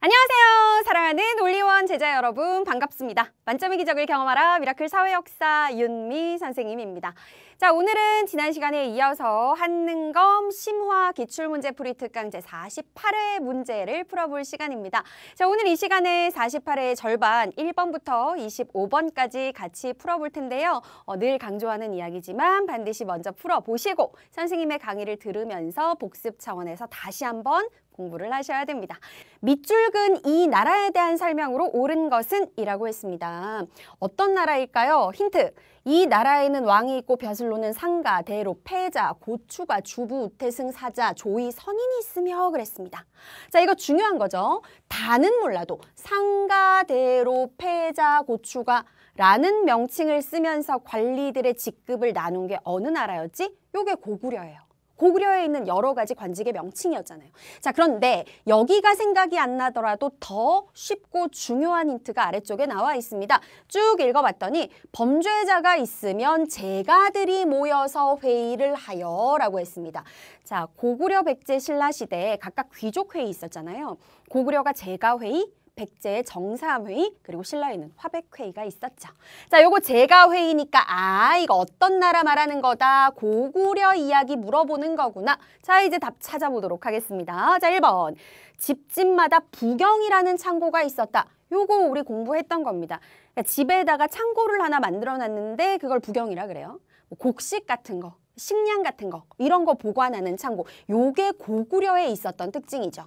안녕하세요. 사랑하는 올리원 제자 여러분 반갑습니다. 만점의 기적을 경험하라 미라클 사회역사 윤미 선생님입니다. 자 오늘은 지난 시간에 이어서 한능검 심화 기출문제 풀이 특강 제48회 문제를 풀어볼 시간입니다. 자 오늘 이 시간에 48회의 절반 1번부터 25번까지 같이 풀어볼 텐데요. 어, 늘 강조하는 이야기지만 반드시 먼저 풀어보시고 선생님의 강의를 들으면서 복습 차원에서 다시 한번 공부를 하셔야 됩니다. 밑줄근 이 나라에 대한 설명으로 옳은 것은 이라고 했습니다. 어떤 나라일까요? 힌트! 이 나라에는 왕이 있고 벼슬로는 상가, 대로, 패자, 고추가, 주부, 우태승, 사자, 조이, 선인이 있으며 그랬습니다. 자 이거 중요한 거죠. 다는 몰라도 상가, 대로, 패자, 고추가 라는 명칭을 쓰면서 관리들의 직급을 나눈 게 어느 나라였지? 요게 고구려예요. 고구려에 있는 여러 가지 관직의 명칭이었잖아요. 자, 그런데 여기가 생각이 안 나더라도 더 쉽고 중요한 힌트가 아래쪽에 나와 있습니다. 쭉 읽어봤더니 범죄자가 있으면 제가들이 모여서 회의를 하여 라고 했습니다. 자, 고구려 백제 신라 시대에 각각 귀족 회의 있었잖아요. 고구려가 제가 회의, 백제의 정삼회의 그리고 신라에는 화백회의가 있었죠. 자, 요거 제가 회의니까 아 이거 어떤 나라 말하는 거다 고구려 이야기 물어보는 거구나. 자 이제 답 찾아보도록 하겠습니다. 자 1번 집집마다 부경이라는 창고가 있었다. 요거 우리 공부했던 겁니다. 그러니까 집에다가 창고를 하나 만들어놨는데 그걸 부경이라 그래요. 뭐 곡식 같은 거 식량 같은 거 이런 거 보관하는 창고 요게 고구려에 있었던 특징이죠.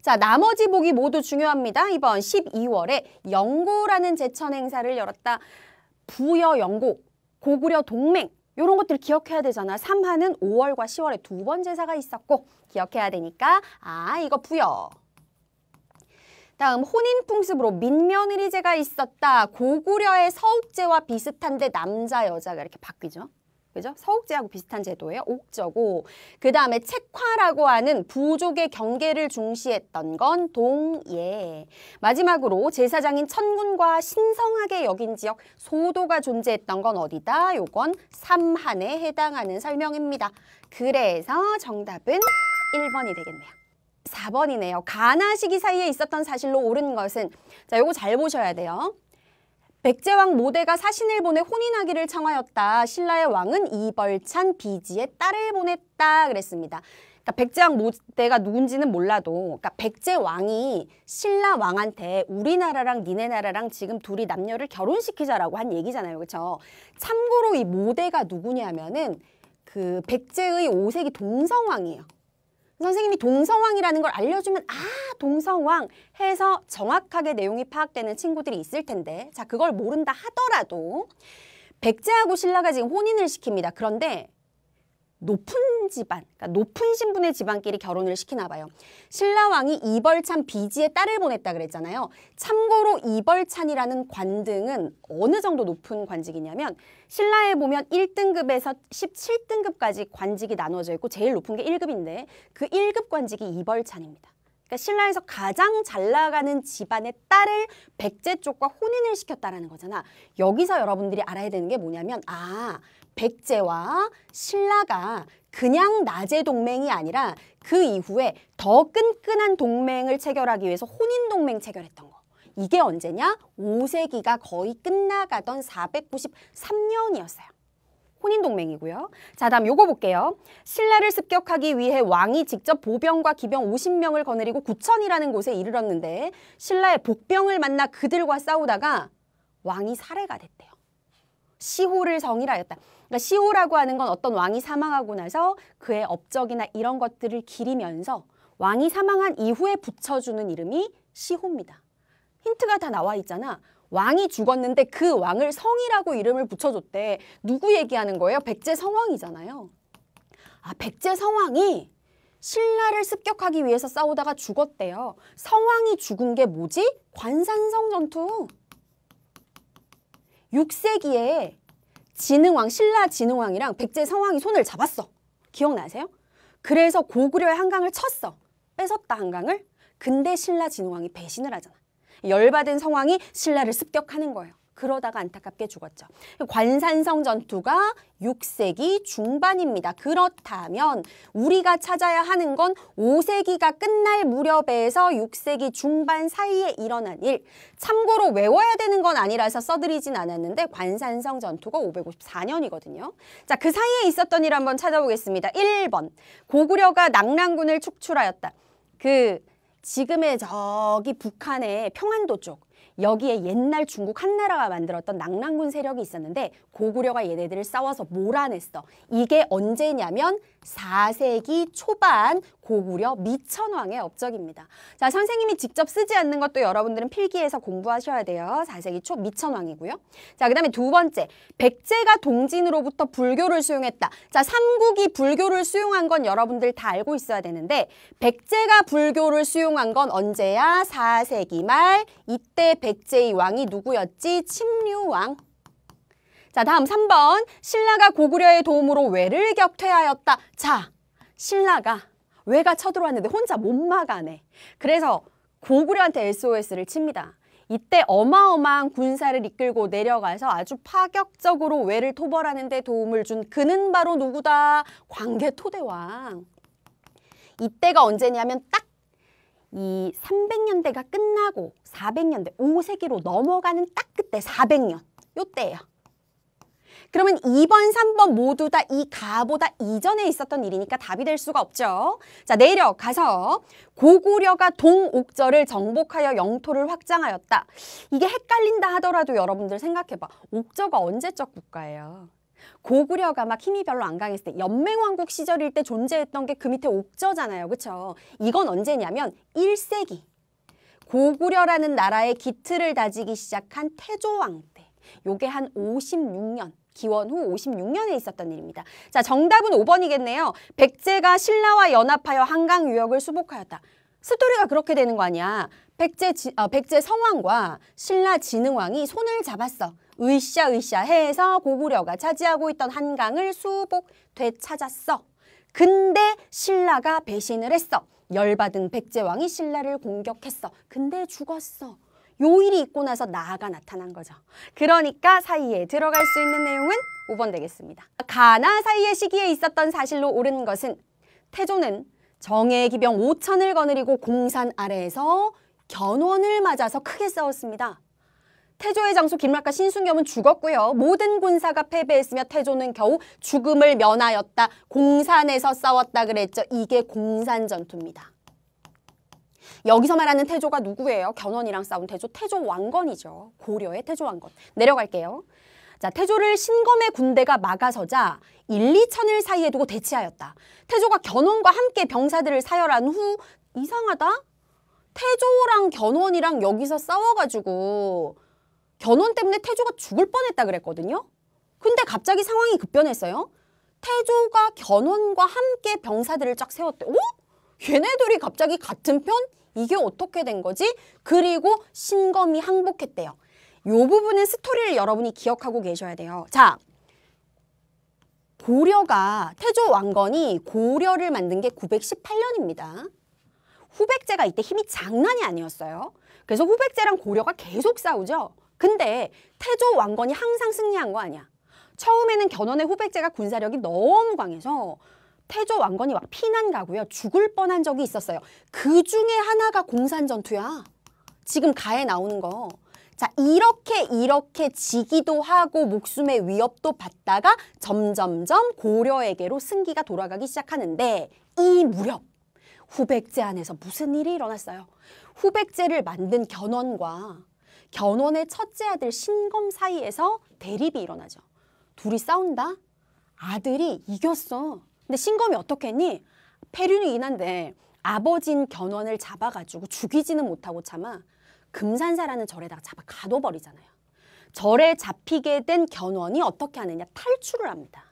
자, 나머지 복이 모두 중요합니다. 이번 12월에 영고라는 제천 행사를 열었다. 부여 영고, 고구려 동맹 요런 것들 기억해야 되잖아. 삼하는 5월과 10월에 두 번 제사가 있었고 기억해야 되니까 아 이거 부여. 다음 혼인풍습으로 민며느리제가 있었다. 고구려의 서욱제와 비슷한데 남자 여자가 이렇게 바뀌죠. 그죠? 서옥제하고 비슷한 제도예요. 옥저고. 그 다음에 책화라고 하는 부족의 경계를 중시했던 건 동예. 마지막으로 제사장인 천군과 신성하게 여긴 지역 소도가 존재했던 건 어디다? 요건 삼한에 해당하는 설명입니다. 그래서 정답은 1번이 되겠네요. 4번이네요. 가나 시기 사이에 있었던 사실로 옳은 것은 자, 요거 잘 보셔야 돼요. 백제왕 모대가 사신을 보내 혼인하기를 청하였다. 신라의 왕은 이벌찬 비지의 딸을 보냈다. 그랬습니다. 그러니까 백제왕 모대가 누군지는 몰라도 그러니까 백제왕이 신라 왕한테 우리나라랑 니네 나라랑 지금 둘이 남녀를 결혼시키자라고 한 얘기잖아요. 그렇죠? 참고로 이 모대가 누구냐면은 그 백제의 오세기 동성왕이에요. 선생님이 동성왕이라는걸 알려주면 아동성왕 해서 정확하게 내용이 파악되는 친구들이 있을 텐데 자 그걸 모른다 하더라도 백제하고 신라가 지금 혼인을 시킵니다. 그런데 높은 집안, 그러니까 높은 신분의 집안끼리 결혼을 시키나 봐요. 신라왕이 이벌찬 비지의 딸을 보냈다 그랬잖아요. 참고로 이벌찬이라는 관등은 어느 정도 높은 관직이냐면 신라에 보면 1등급에서 17등급까지 관직이 나눠져 있고 제일 높은 게 1급인데 그 1급 관직이 이벌찬입니다. 그러니까 신라에서 가장 잘 나가는 집안의 딸을 백제 쪽과 혼인을 시켰다라는 거잖아. 여기서 여러분들이 알아야 되는 게 뭐냐면 아 백제와 신라가 그냥 낮의 동맹이 아니라 그 이후에 더 끈끈한 동맹을 체결하기 위해서 혼인 동맹 체결했던 거. 이게 언제냐? 5세기가 거의 끝나가던 493년이었어요. 혼인 동맹이고요. 자, 다음 요거 볼게요. 신라를 습격하기 위해 왕이 직접 보병과 기병 50명을 거느리고 구천이라는 곳에 이르렀는데 신라의 복병을 만나 그들과 싸우다가 왕이 살해가 됐대요. 시호를 성이라했다 그러니까 시호라고 하는 건 어떤 왕이 사망하고 나서 그의 업적이나 이런 것들을 기리면서 왕이 사망한 이후에 붙여주는 이름이 시호입니다. 힌트가 다 나와 있잖아. 왕이 죽었는데 그 왕을 성이라고 이름을 붙여줬대. 누구 얘기하는 거예요? 백제성왕이잖아요. 아, 백제성왕이 신라를 습격하기 위해서 싸우다가 죽었대요. 성왕이 죽은 게 뭐지? 관산성 전투. 6세기에 진흥왕, 신라 진흥왕이랑 백제 성왕이 손을 잡았어. 기억나세요? 그래서 고구려의 한강을 쳤어. 뺏었다 한강을. 근데 신라 진흥왕이 배신을 하잖아. 열받은 성왕이 신라를 습격하는 거예요. 그러다가 안타깝게 죽었죠. 관산성 전투가 6세기 중반입니다. 그렇다면 우리가 찾아야 하는 건 5세기가 끝날 무렵에서 6세기 중반 사이에 일어난 일. 참고로 외워야 되는 건 아니라서 써드리진 않았는데 관산성 전투가 554년이거든요. 자, 그 사이에 있었던 일 한번 찾아보겠습니다. 1번 고구려가 낙랑군을 축출하였다. 그 지금의 저기 북한의 평안도 쪽 여기에 옛날 중국 한나라가 만들었던 낙랑군 세력이 있었는데 고구려가 얘네들을 싸워서 몰아냈어. 이게 언제냐면 4세기 초반 고구려 미천왕의 업적입니다. 자, 선생님이 직접 쓰지 않는 것도 여러분들은 필기해서 공부하셔야 돼요. 4세기 초 미천왕이고요. 자, 그 다음에 두 번째, 백제가 동진으로부터 불교를 수용했다. 자, 삼국이 불교를 수용한 건 여러분들 다 알고 있어야 되는데 백제가 불교를 수용한 건 언제야? 4세기 말, 이때 백제의 왕이 누구였지? 침류왕. 자, 다음 3번. 신라가 고구려의 도움으로 왜를 격퇴하였다. 자, 신라가 왜가 쳐들어왔는데 혼자 못 막아내. 그래서 고구려한테 SOS를 칩니다. 이때 어마어마한 군사를 이끌고 내려가서 아주 파격적으로 왜를 토벌하는 데 도움을 준 그는 바로 누구다? 광개토대왕. 이때가 언제냐면 딱 이 300년대가 끝나고 400년대, 5세기로 넘어가는 딱 그때 400년, 요때예요. 그러면 2번, 3번 모두 다 이 가보다 이전에 있었던 일이니까 답이 될 수가 없죠. 자, 내려 가서 고구려가 동옥절을 정복하여 영토를 확장하였다. 이게 헷갈린다 하더라도 여러분들 생각해봐. 옥저가 언제적 국가예요? 고구려가 막 힘이 별로 안 강했을 때 연맹왕국 시절일 때 존재했던 게 그 밑에 옥저잖아요. 그렇죠? 이건 언제냐면 1세기. 고구려라는 나라의 기틀을 다지기 시작한 태조왕 때. 요게 한 56년. 기원 후 56년에 있었던 일입니다. 자, 정답은 5번이겠네요. 백제가 신라와 연합하여 한강 유역을 수복하였다. 스토리가 그렇게 되는 거 아니야. 백제, 지, 어, 백제 성왕과 신라 진흥왕이 손을 잡았어. 으쌰으쌰 해서 고구려가 차지하고 있던 한강을 수복 되찾았어. 근데 신라가 배신을 했어. 열받은 백제왕이 신라를 공격했어. 근데 죽었어. 요일이 있고 나서 나가 나타난 거죠. 그러니까 사이에 들어갈 수 있는 내용은 5번 되겠습니다. 가나 사이의 시기에 있었던 사실로 옳은 것은 태조는 정의 기병 5천을 거느리고 공산 아래에서 견원을 맞아서 크게 싸웠습니다. 태조의 장수 김락과 신순겸은 죽었고요. 모든 군사가 패배했으며 태조는 겨우 죽음을 면하였다. 공산에서 싸웠다 그랬죠. 이게 공산 전투입니다. 여기서 말하는 태조가 누구예요? 견훤이랑 싸운 태조, 태조 왕건이죠. 고려의 태조 왕건. 내려갈게요. 자, 태조를 신검의 군대가 막아서자 1, 2천을 사이에 두고 대치하였다. 태조가 견훤과 함께 병사들을 사열한 후 이상하다? 태조랑 견훤이랑 여기서 싸워가지고 견훤 때문에 태조가 죽을 뻔했다 그랬거든요. 근데 갑자기 상황이 급변했어요. 태조가 견훤과 함께 병사들을 쫙 세웠대. 어? 걔네들이 갑자기 같은 편? 이게 어떻게 된 거지? 그리고 신검이 항복했대요. 요 부분은 스토리를 여러분이 기억하고 계셔야 돼요. 자, 고려가 태조 왕건이 고려를 만든 게 918년입니다. 후백제가 이때 힘이 장난이 아니었어요. 그래서 후백제랑 고려가 계속 싸우죠. 근데 태조 왕건이 항상 승리한 거 아니야. 처음에는 견훤의 후백제가 군사력이 너무 강해서 태조 왕건이 막 피난 가고요. 죽을 뻔한 적이 있었어요. 그 중에 하나가 공산 전투야. 지금 가에 나오는 거. 자, 이렇게 이렇게 지기도 하고 목숨의 위협도 받다가 점점점 고려에게로 승기가 돌아가기 시작하는데 이 무렵 후백제 안에서 무슨 일이 일어났어요? 후백제를 만든 견원과견원의 첫째 아들 신검 사이에서 대립이 일어나죠. 둘이 싸운다? 아들이 이겼어. 근데 신검이 어떻게 했니? 폐륜이 인한데 아버진 견원을 잡아가지고 죽이지는 못하고 참아 금산사라는 절에다가 잡아 가둬버리잖아요. 절에 잡히게 된 견원이 어떻게 하느냐 탈출을 합니다.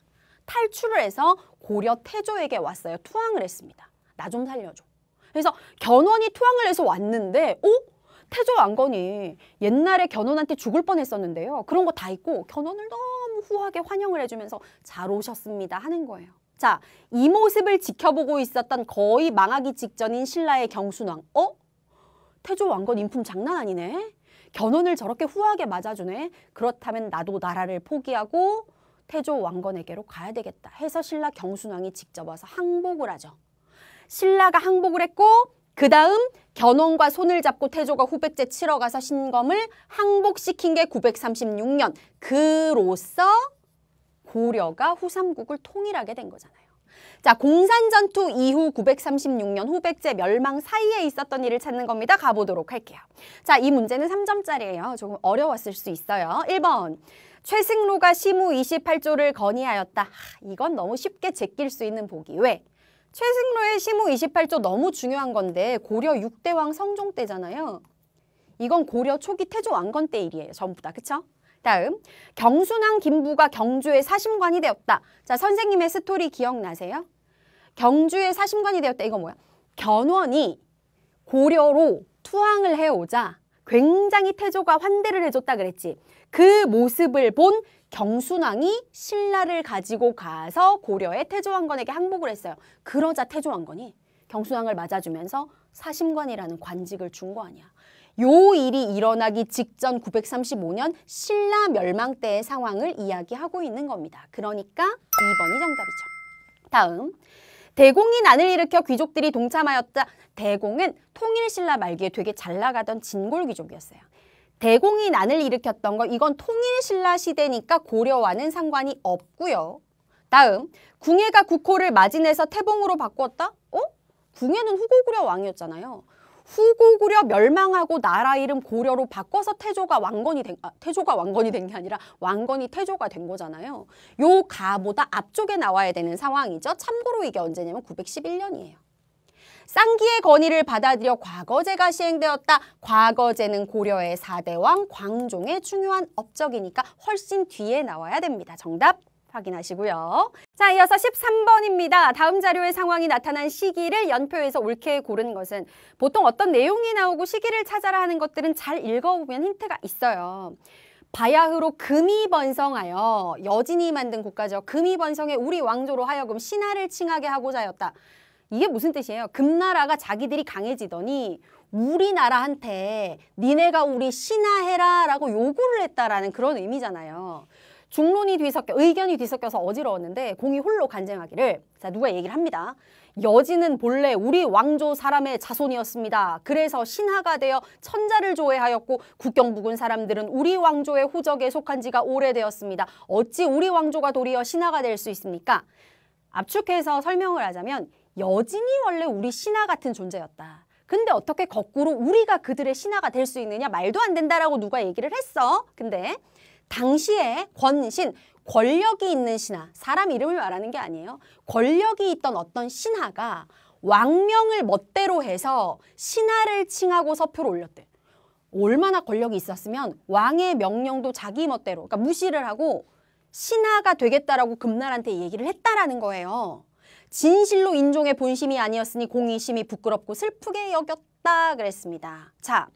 탈출을 해서 고려 태조에게 왔어요. 투항을 했습니다. 나 좀 살려줘. 그래서 견원이 투항을 해서 왔는데 어? 태조 왕건이 옛날에 견원한테 죽을 뻔했었는데요. 그런 거 다 있고 견원을 너무 후하게 환영을 해주면서 잘 오셨습니다 하는 거예요. 자, 이 모습을 지켜보고 있었던 거의 망하기 직전인 신라의 경순왕. 어? 태조 왕건 인품 장난 아니네. 견훤을 저렇게 후하게 맞아주네. 그렇다면 나도 나라를 포기하고 태조 왕건에게로 가야 되겠다 해서 신라 경순왕이 직접 와서 항복을 하죠. 신라가 항복을 했고 그 다음 견훤과 손을 잡고 태조가 후백제 치러 가서 신검을 항복시킨 게 936년. 그로써 고려가 후삼국을 통일하게 된 거잖아요. 자, 공산전투 이후 936년 후백제 멸망 사이에 있었던 일을 찾는 겁니다. 가보도록 할게요. 자, 이 문제는 3점짜리예요. 조금 어려웠을 수 있어요. 1번. 최승로가 시무 28조를 건의하였다. 하, 이건 너무 쉽게 제낄 수 있는 보기. 왜? 최승로의 시무 28조 너무 중요한 건데 고려 6대왕 성종 때잖아요. 이건 고려 초기 태조 왕건 때 일이에요. 전부 다. 그렇죠 다음 경순왕 김부가 경주의 사심관이 되었다. 자 선생님의 스토리 기억나세요? 경주의 사심관이 되었다. 이거 뭐야? 견원이 고려로 투항을 해오자 굉장히 태조가 환대를 해줬다 그랬지. 그 모습을 본 경순왕이 신라를 가지고 가서 고려의 태조왕건에게 항복을 했어요. 그러자 태조왕건이 경순왕을 맞아주면서 사심관이라는 관직을 준 거 아니야. 요 일이 일어나기 직전 935년 신라 멸망 때의 상황을 이야기하고 있는 겁니다. 그러니까 2번이 정답이죠. 다음 대공이 난을 일으켜 귀족들이 동참하였다. 대공은 통일신라 말기에 되게 잘 나가던 진골 귀족이었어요. 대공이 난을 일으켰던 거 이건 통일신라 시대니까 고려와는 상관이 없고요. 다음 궁예가 국호를 마진해서 태봉으로 바꿨다 어? 궁예는 후고구려 왕이었잖아요. 후고 고려 멸망하고 나라 이름 고려로 바꿔서 태조가 왕건이 된 아, 태조가 왕건이 된 게 아니라 왕건이 태조가 된 거잖아요. 요 가보다 앞쪽에 나와야 되는 상황이죠. 참고로 이게 언제냐면 911년이에요. 쌍기의 건의를 받아들여 과거제가 시행되었다. 과거제는 고려의 사대왕 광종의 중요한 업적이니까 훨씬 뒤에 나와야 됩니다. 정답 확인하시고요. 자, 이어서 13번입니다. 다음 자료의 상황이 나타난 시기를 연표에서 옳게 고른 것은 보통 어떤 내용이 나오고 시기를 찾아라 하는 것들은 잘 읽어보면 힌트가 있어요. 바야흐로 금이 번성하여 여진이 만든 국가죠. 금이 번성해 우리 왕조로 하여금 신하를 칭하게 하고자였다. 이게 무슨 뜻이에요? 금나라가 자기들이 강해지더니 우리나라한테 니네가 우리 신하해라 라고 요구를 했다라는 그런 의미잖아요. 중론이 뒤섞여 의견이 뒤섞여서 어지러웠는데 공이 홀로 간쟁하기를 자 누가 얘기를 합니다. 여지는 본래 우리 왕조 사람의 자손이었습니다. 그래서 신하가 되어 천자를 조회하였고 국경 부근 사람들은 우리 왕조의 호적에 속한 지가 오래되었습니다. 어찌 우리 왕조가 도리어 신하가 될 수 있습니까? 압축해서 설명을 하자면 여진이 원래 우리 신하 같은 존재였다. 근데 어떻게 거꾸로 우리가 그들의 신하가 될 수 있느냐 말도 안 된다라고 누가 얘기를 했어. 근데 당시에 권신 권력이 있는 신하 사람 이름을 말하는 게 아니에요. 권력이 있던 어떤 신하가 왕명을 멋대로 해서 신하를 칭하고 서표를 올렸대. 얼마나 권력이 있었으면 왕의 명령도 자기 멋대로 그러니까 무시를 하고 신하가 되겠다라고 금날한테 얘기를 했다라는 거예요. 진실로 인종의 본심이 아니었으니 공의심이 부끄럽고 슬프게 여겼다 그랬습니다. 자,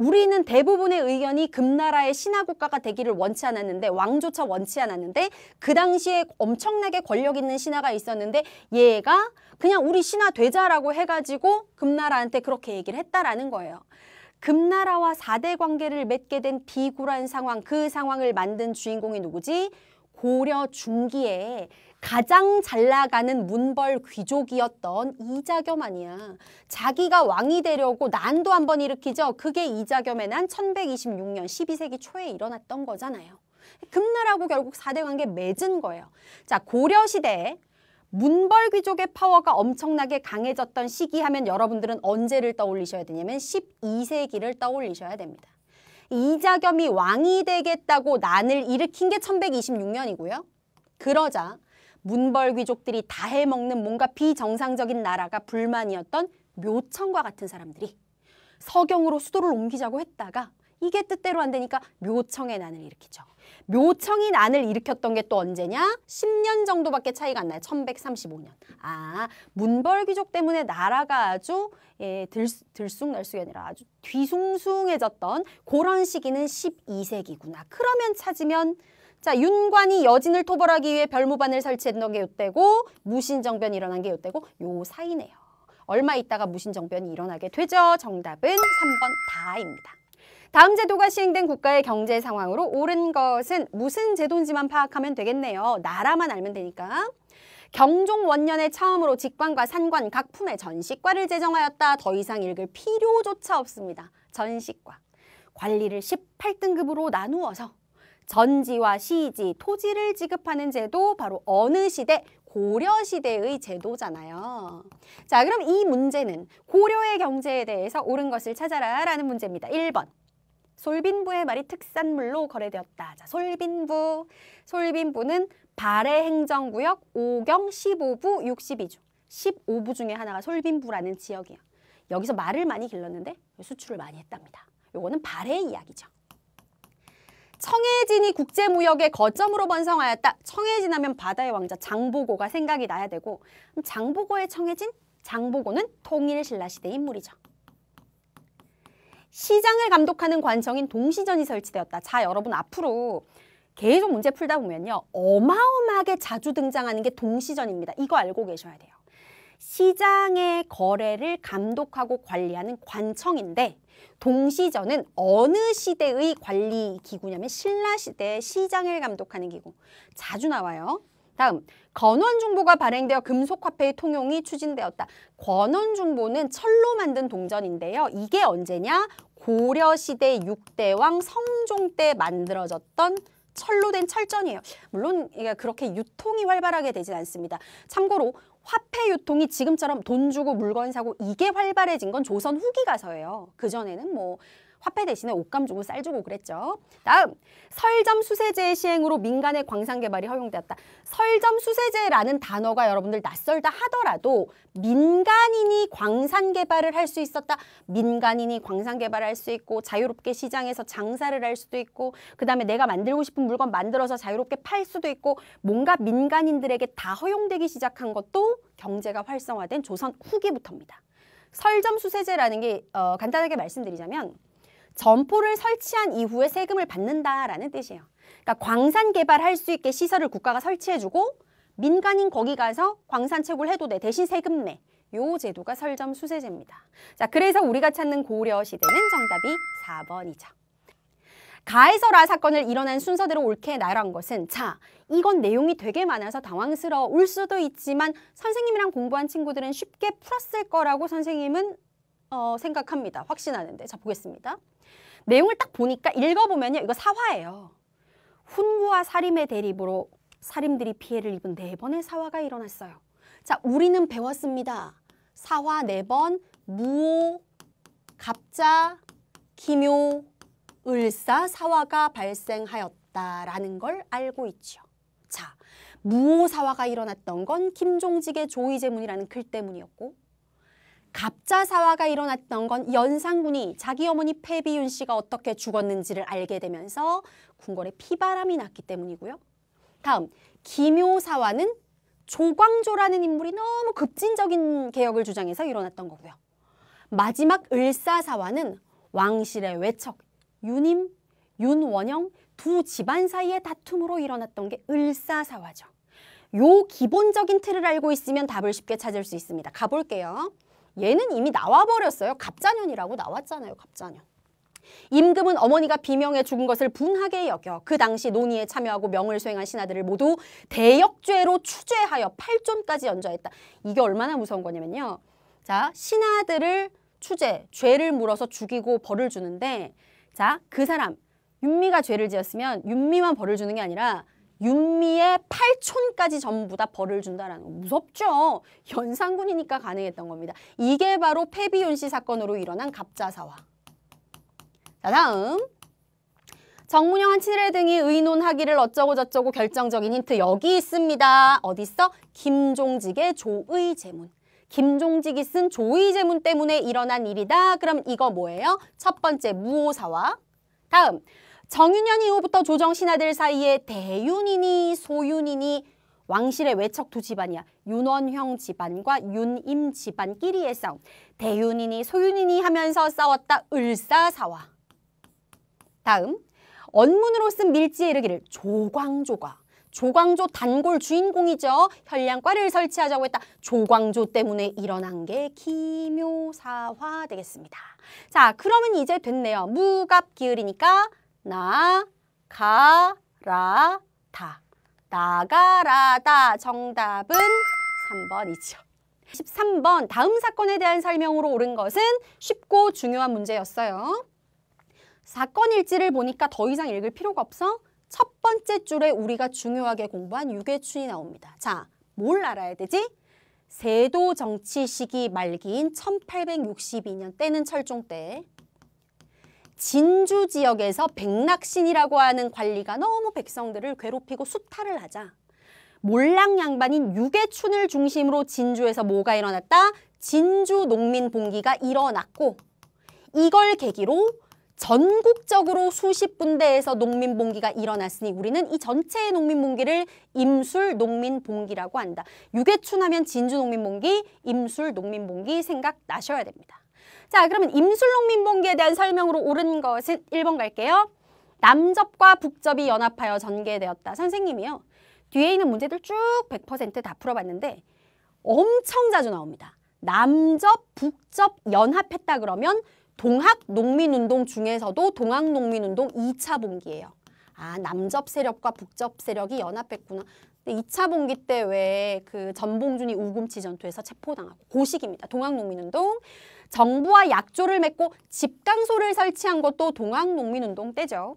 우리는 대부분의 의견이 금나라의 신하국가가 되기를 원치 않았는데 왕조차 원치 않았는데 그 당시에 엄청나게 권력 있는 신하가 있었는데 얘가 그냥 우리 신하 되자라고 해가지고 금나라한테 그렇게 얘기를 했다라는 거예요. 금나라와 사대 관계를 맺게 된 비굴한 상황, 그 상황을 만든 주인공이 누구지? 고려 중기에 가장 잘 나가는 문벌 귀족이었던 이자겸 아니야. 자기가 왕이 되려고 난도 한번 일으키죠. 그게 이자겸의 난 1126년 12세기 초에 일어났던 거잖아요. 금나라고 결국 사대 관계 맺은 거예요. 자, 고려 시대에 문벌 귀족의 파워가 엄청나게 강해졌던 시기 하면 여러분들은 언제를 떠올리셔야 되냐면 12세기를 떠올리셔야 됩니다. 이자겸이 왕이 되겠다고 난을 일으킨 게 1126년이고요. 그러자 문벌 귀족들이 다 해먹는 뭔가 비정상적인 나라가 불만이었던 묘청과 같은 사람들이 서경으로 수도를 옮기자고 했다가 이게 뜻대로 안 되니까 묘청의 난을 일으키죠. 묘청이 난을 일으켰던 게 또 언제냐? 10년 정도밖에 차이가 안 나요. 1135년. 아, 문벌귀족 때문에 나라가 아주 예, 들, 들쑥날쑥이 아니라 아주 뒤숭숭해졌던 그런 시기는 12세기구나. 그러면 찾으면 자 윤관이 여진을 토벌하기 위해 별무반을 설치했던 게 요때고 무신정변이 일어난 게 요때고 요 사이네요. 얼마 있다가 무신정변이 일어나게 되죠. 정답은 3번 다입니다. 다음 제도가 시행된 국가의 경제 상황으로 옳은 것은 무슨 제도인지만 파악하면 되겠네요. 나라만 알면 되니까. 경종 원년에 처음으로 직관과 산관 각 품의 전시과를 제정하였다. 더 이상 읽을 필요조차 없습니다. 전시과. 관리를 18등급으로 나누어서 전지와 시지, 토지를 지급하는 제도 바로 어느 시대 고려시대의 제도잖아요. 자, 그럼 이 문제는 고려의 경제에 대해서 옳은 것을 찾아라 라는 문제입니다. 1번 솔빈부의 말이 특산물로 거래되었다. 자, 솔빈부. 솔빈부는 발해 행정구역 5경 15부 62주. 15부 중에 하나가 솔빈부라는 지역이야. 여기서 말을 많이 길렀는데 수출을 많이 했답니다. 요거는 발해 의 이야기죠. 청해진이 국제무역의 거점으로 번성하였다. 청해진 하면 바다의 왕자 장보고가 생각이 나야 되고 장보고의 청해진? 장보고는 통일신라시대 인물이죠. 시장을 감독하는 관청인 동시전이 설치되었다. 자, 여러분 앞으로 계속 문제 풀다 보면요. 어마어마하게 자주 등장하는 게 동시전입니다. 이거 알고 계셔야 돼요. 시장의 거래를 감독하고 관리하는 관청인데 동시전은 어느 시대의 관리 기구냐면 신라시대 시장을 감독하는 기구. 자주 나와요. 다음 건원중보가 발행되어 금속화폐의 통용이 추진되었다. 권원중보는 철로 만든 동전인데요. 이게 언제냐? 고려시대 6대왕 성종 때 만들어졌던 철로 된 철전이에요. 물론 그렇게 유통이 활발하게 되진 않습니다. 참고로 화폐 유통이 지금처럼 돈 주고 물건 사고 이게 활발해진 건 조선 후기 가서예요. 그전에는 뭐 화폐 대신에 옷감 주고 쌀 주고 그랬죠. 다음 설점 수세제 시행으로 민간의 광산 개발이 허용되었다. 설점 수세제라는 단어가 여러분들 낯설다 하더라도 민간인이 광산 개발을 할 수 있었다. 민간인이 광산 개발을 할 수 있고 자유롭게 시장에서 장사를 할 수도 있고 그다음에 내가 만들고 싶은 물건 만들어서 자유롭게 팔 수도 있고 뭔가 민간인들에게 다 허용되기 시작한 것도 경제가 활성화된 조선 후기부터입니다. 설점수세제라는 게 어, 간단하게 말씀드리자면 점포를 설치한 이후에 세금을 받는다라는 뜻이에요. 그러니까 광산 개발할 수 있게 시설을 국가가 설치해주고 민간인 거기 가서 광산 채굴 해도 돼 대신 세금 내. 요 제도가 설점 수세제입니다. 자, 그래서 우리가 찾는 고려 시대는 정답이 4번이죠. 가해서라 사건을 일어난 순서대로 옳게 나란 것은 자, 이건 내용이 되게 많아서 당황스러울 수도 있지만 선생님이랑 공부한 친구들은 쉽게 풀었을 거라고 선생님은 어, 생각합니다. 확신하는데. 자, 보겠습니다. 내용을 딱 보니까 읽어보면요. 이거 사화예요. 훈구와 사림의 대립으로 사림들이 피해를 입은 네 번의 사화가 일어났어요. 자, 우리는 배웠습니다. 사화 네 번, 무오, 갑자, 기묘, 을사, 사화가 발생하였다라는 걸 알고 있죠. 자, 무오사화가 일어났던 건 김종직의 조의제문이라는글 때문이었고 갑자사화가 일어났던 건 연산군이 자기 어머니 폐비윤 씨가 어떻게 죽었는지를 알게 되면서 궁궐에 피바람이 났기 때문이고요. 다음 기묘사화는 조광조라는 인물이 너무 급진적인 개혁을 주장해서 일어났던 거고요. 마지막 을사사화는 왕실의 외척 윤임, 윤원영 두 집안 사이의 다툼으로 일어났던 게 을사사화죠. 요 기본적인 틀을 알고 있으면 답을 쉽게 찾을 수 있습니다. 가볼게요. 얘는 이미 나와버렸어요. 갑자년이라고 나왔잖아요. 갑자년. 임금은 어머니가 비명에 죽은 것을 분하게 여겨 그 당시 논의에 참여하고 명을 수행한 신하들을 모두 대역죄로 추죄하여 팔존까지 연좌했다. 이게 얼마나 무서운 거냐면요. 자, 신하들을 추죄, 죄를 물어서 죽이고 벌을 주는데 자, 그 사람, 윤미가 죄를 지었으면 윤미만 벌을 주는 게 아니라 윤미의 팔촌까지 전부 다 벌을 준다라는 거 무섭죠. 연산군이니까 가능했던 겁니다. 이게 바로 패비윤 씨 사건으로 일어난 갑자사화. 자 다음 정문영 한 칠해 등이 의논하기를 어쩌고저쩌고 결정적인 힌트 여기 있습니다. 어디 있어? 김종직의 조의 제문. 김종직이 쓴 조의 제문 때문에 일어난 일이다. 그럼 이거 뭐예요? 첫 번째 무오사화. 다음 정윤현 이후부터 조정 신하들 사이에 대윤이니 소윤이니 왕실의 외척 두 집안이야. 윤원형 집안과 윤임 집안끼리의 싸움. 대윤이니 소윤이니 하면서 싸웠다 을사사와 다음 언문으로 쓴 밀지에 이르기를 조광조가 조광조 단골 주인공이죠. 현량과를 설치하자고 했다. 조광조 때문에 일어난 게 기묘사화 되겠습니다. 자, 그러면 이제 됐네요. 무갑 기을이니까 나, 가, 라, 다. 나가라다. 정답은 3번이죠. 13번 다음 사건에 대한 설명으로 옳은 것은 쉽고 중요한 문제였어요. 사건 일지를 보니까 더 이상 읽을 필요가 없어 첫 번째 줄에 우리가 중요하게 공부한 유괴춘이 나옵니다. 자, 뭘 알아야 되지? 세도 정치 시기 말기인 1862년 때는 철종 때 진주 지역에서 백낙신이라고 하는 관리가 너무 백성들을 괴롭히고 수탈을 하자 몰랑 양반인 유계춘을 중심으로 진주에서 뭐가 일어났다? 진주 농민 봉기가 일어났고 이걸 계기로 전국적으로 수십 군데에서 농민 봉기가 일어났으니 우리는 이 전체의 농민 봉기를 임술 농민 봉기라고 한다. 유계춘 하면 진주 농민 봉기, 임술 농민 봉기 생각나셔야 됩니다. 자, 그러면 임술록 민봉기에 대한 설명으로 옳은 것은 1번 갈게요. 남접과 북접이 연합하여 전개되었다. 선생님이요. 뒤에 있는 문제들 쭉 100%다 풀어봤는데 엄청 자주 나옵니다. 남접, 북접 연합했다 그러면 동학 농민운동 중에서도 동학 농민운동 2차 봉기예요. 아, 남접 세력과 북접 세력이 연합했구나. 근데 2차 봉기 때 왜 그 전봉준이 우금치 전투에서 체포당하고 고식입니다. 동학 농민운동. 정부와 약조를 맺고 집강소를 설치한 것도 동학농민운동 때죠.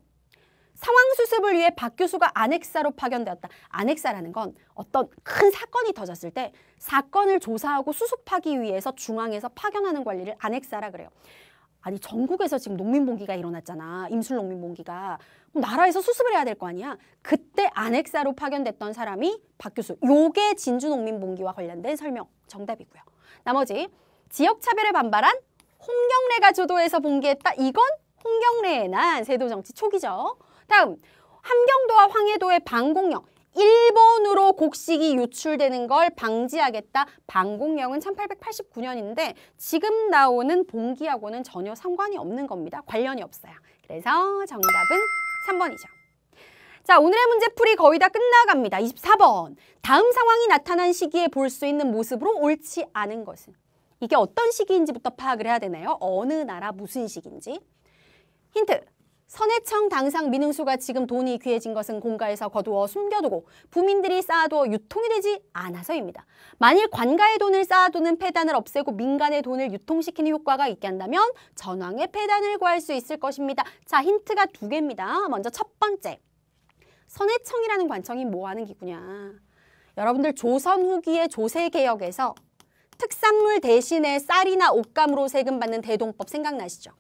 상황 수습을 위해 박 교수가 안핵사로 파견되었다. 안핵사라는 건 어떤 큰 사건이 터졌을 때 사건을 조사하고 수습하기 위해서 중앙에서 파견하는 관리를 안핵사라 그래요. 아니 전국에서 지금 농민봉기가 일어났잖아. 임술농민봉기가. 나라에서 수습을 해야 될 거 아니야. 그때 안핵사로 파견됐던 사람이 박 교수. 요게 진주농민봉기와 관련된 설명 정답이고요. 나머지 지역차별을 반발한 홍경래가 주도해서 봉기했다. 이건 홍경래의 난 세도정치 초기죠. 다음 함경도와 황해도의 방공령 일본으로 곡식이 유출되는 걸 방지하겠다. 방공령은 1889년인데 지금 나오는 봉기하고는 전혀 상관이 없는 겁니다. 관련이 없어요. 그래서 정답은 3번이죠. 자, 오늘의 문제풀이 거의 다 끝나갑니다. 24번. 다음 상황이 나타난 시기에 볼 수 있는 모습으로 옳지 않은 것은? 이게 어떤 시기인지부터 파악을 해야 되나요? 어느 나라 무슨 시기인지. 힌트. 선해청 당상 민흥수가 지금 돈이 귀해진 것은 공가에서 거두어 숨겨두고 부민들이 쌓아두어 유통이 되지 않아서입니다. 만일 관가의 돈을 쌓아두는 폐단을 없애고 민간의 돈을 유통시키는 효과가 있게 한다면 전황의 폐단을 구할 수 있을 것입니다. 자 힌트가 두 개입니다. 먼저 첫 번째 선해청이라는 관청이 뭐하는 기구냐 여러분들 조선 후기의 조세개혁에서 특산물 대신에 쌀이나 옷감으로 세금받는 대동법 생각나시죠?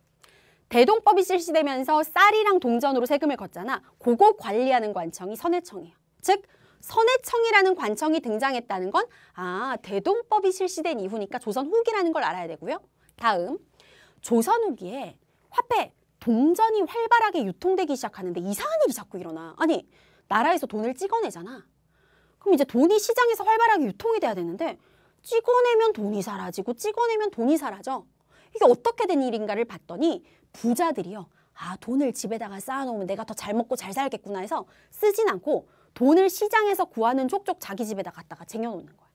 대동법이 실시되면서 쌀이랑 동전으로 세금을 걷잖아. 그거 관리하는 관청이 선해청이에요. 즉 선해청이라는 관청이 등장했다는 건 아, 대동법이 실시된 이후니까 조선 후기라는 걸 알아야 되고요. 다음, 조선 후기에 화폐, 동전이 활발하게 유통되기 시작하는데 이상한 일이 자꾸 일어나. 아니, 나라에서 돈을 찍어내잖아. 그럼 이제 돈이 시장에서 활발하게 유통이 돼야 되는데 찍어내면 돈이 사라지고 찍어내면 돈이 사라져. 이게 어떻게 된 일인가를 봤더니 부자들이요. 아 돈을 집에다가 쌓아놓으면 내가 더 잘 먹고 잘 살겠구나 해서 쓰진 않고 돈을 시장에서 구하는 쪽쪽 자기 집에다 갖다가 쟁여놓는 거예요.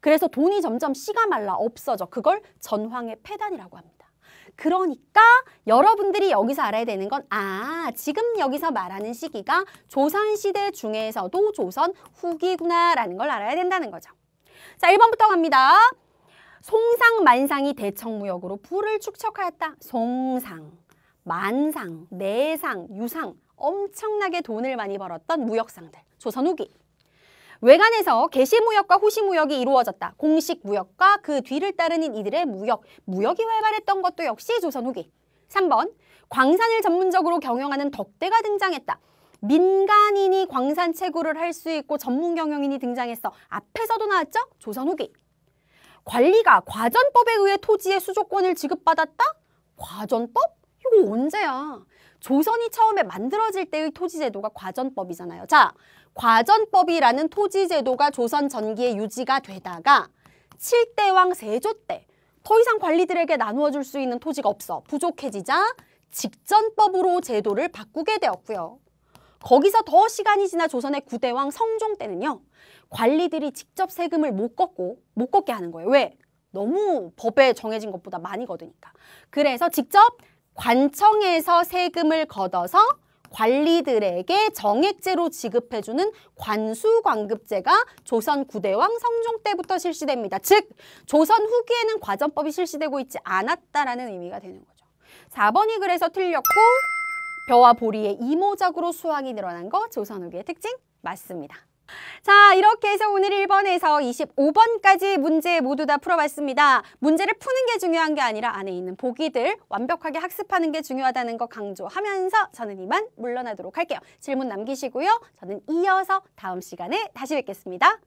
그래서 돈이 점점 씨가 말라 없어져. 그걸 전황의 폐단이라고 합니다. 그러니까 여러분들이 여기서 알아야 되는 건 아, 지금 여기서 말하는 시기가 조선시대 중에서도 조선 후기구나라는 걸 알아야 된다는 거죠. 자, 1번부터 갑니다. 송상 만상이 대청무역으로 부를 축척하였다. 송상, 만상, 내상, 유상 엄청나게 돈을 많이 벌었던 무역상들. 조선 후기. 외관에서 개시무역과 호시무역이 이루어졌다. 공식무역과 그 뒤를 따르는 이들의 무역, 무역이 활발했던 것도 역시 조선 후기. 삼번 광산을 전문적으로 경영하는 덕대가 등장했다. 민간인이 광산 채굴을 할 수 있고 전문 경영인이 등장했어. 앞에서도 나왔죠? 조선 후기. 관리가 과전법에 의해 토지의 수조권을 지급받았다? 과전법? 이거 언제야? 조선이 처음에 만들어질 때의 토지제도가 과전법이잖아요. 자, 과전법이라는 토지제도가 조선 전기에 유지가 되다가 칠대왕 세조 때 더 이상 관리들에게 나누어 줄 수 있는 토지가 없어 부족해지자 직전법으로 제도를 바꾸게 되었고요. 거기서 더 시간이 지나 조선의 구대왕 성종 때는요. 관리들이 직접 세금을 못 걷고 못 걷게 하는 거예요. 왜? 너무 법에 정해진 것보다 많이 걷으니까. 그래서 직접 관청에서 세금을 걷어서 관리들에게 정액제로 지급해주는 관수관급제가 조선 구대왕 성종 때부터 실시됩니다. 즉, 조선 후기에는 과전법이 실시되고 있지 않았다라는 의미가 되는 거죠. 4번이 그래서 틀렸고 벼와 보리의 이모작으로 수확이 늘어난 거 조선후기의 특징 맞습니다. 자 이렇게 해서 오늘 1번에서 25번까지 문제 모두 다 풀어봤습니다. 문제를 푸는 게 중요한 게 아니라 안에 있는 보기들 완벽하게 학습하는 게 중요하다는 거 강조하면서 저는 이만 물러나도록 할게요. 질문 남기시고요. 저는 이어서 다음 시간에 다시 뵙겠습니다.